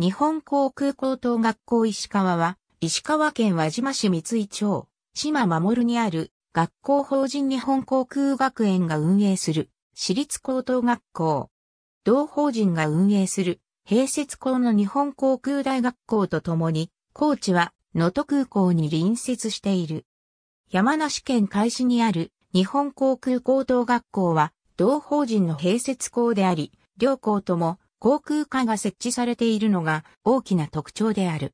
日本航空高等学校石川は、石川県輪島市三井町、島守にある学校法人日本航空学園が運営する私立高等学校。同法人が運営する併設校の日本航空大学校とともに、高知は能登空港に隣接している。山梨県海市にある日本航空高等学校は同法人の併設校であり、両校とも航空科が設置されているのが大きな特徴である。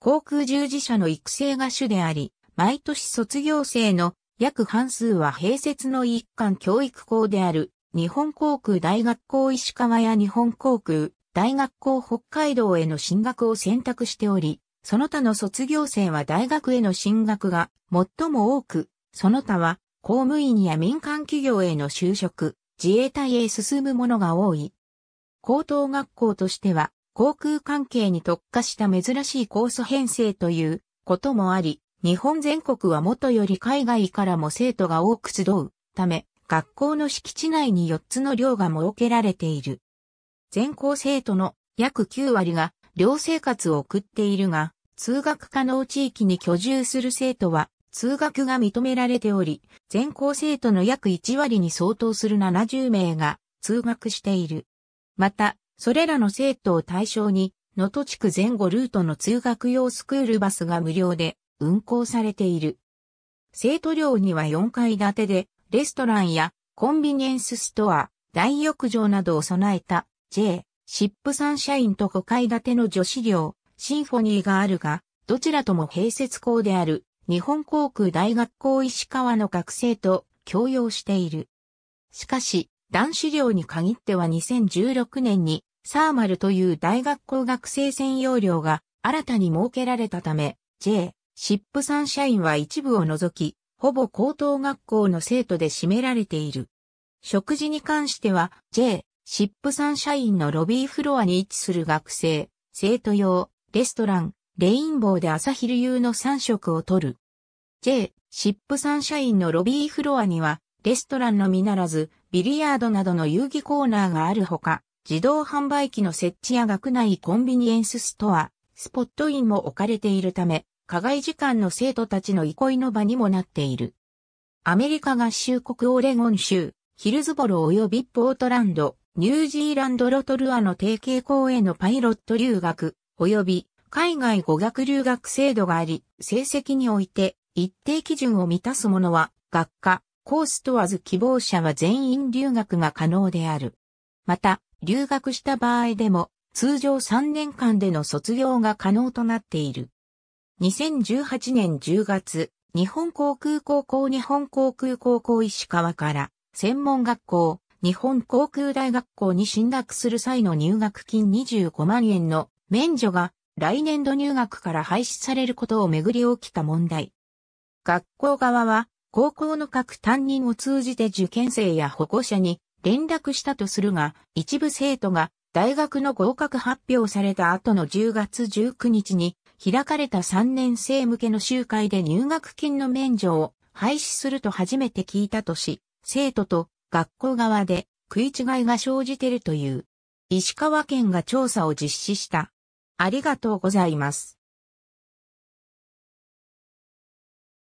航空従事者の育成が主であり、毎年卒業生の約半数は併設の一貫教育校である日本航空大学校石川や日本航空大学校北海道への進学を選択しており、その他の卒業生は大学への進学が最も多く、その他は公務員や民間企業への就職、自衛隊へ進むものが多い。高等学校としては、航空関係に特化した珍しいコース編成ということもあり、日本全国はもとより海外からも生徒が多く集うため、学校の敷地内に4つの寮が設けられている。全校生徒の約9割が寮生活を送っているが、通学可能地域に居住する生徒は通学が認められており、全校生徒の約1割に相当する70名が通学している。また、それらの生徒を対象に、能登地区前後ルートの通学用スクールバスが無料で運行されている。生徒寮には4階建てで、レストランやコンビニエンスストア、大浴場などを備えた J、シップサンシャインと5階建ての女子寮、シンフォニーがあるが、どちらとも併設校である日本航空大学校石川の学生と共用している。しかし、男子寮に限っては2016年にサーマルという大学校学生専用寮が新たに設けられたため、J、シップサンシャインは一部を除き、ほぼ高等学校の生徒で占められている。食事に関しては、J、シップサンシャインのロビーフロアに位置する学生、生徒用、レストラン、レインボーで朝昼夕の3食をとる。J、シップサンシャインのロビーフロアには、レストランのみならず、ビリヤードなどの遊戯コーナーがあるほか、自動販売機の設置や学内コンビニエンスストア、スポットインも置かれているため、課外時間の生徒たちの憩いの場にもなっている。アメリカ合衆国オレゴン州、ヒルズボロ及びポートランド、ニュージーランドロトルアの提携校へのパイロット留学、及び海外語学留学制度があり、成績において一定基準を満たすものは学科、コース問わず希望者は全員留学が可能である。また、留学した場合でも、通常3年間での卒業が可能となっている。2018年10月、日本航空高校日本航空高校石川から、専門学校、日本航空大学校に進学する際の入学金25万円の免除が来年度入学から廃止されることをめぐり起きた問題。学校側は高校の各担任を通じて受験生や保護者に連絡したとするが、一部生徒が大学の合格発表された後の10月19日に開かれた3年生向けの集会で入学金の免除を廃止すると初めて聞いたとし、生徒と学校側で食い違いが生じているという。石川県が調査を実施した。ありがとうございます。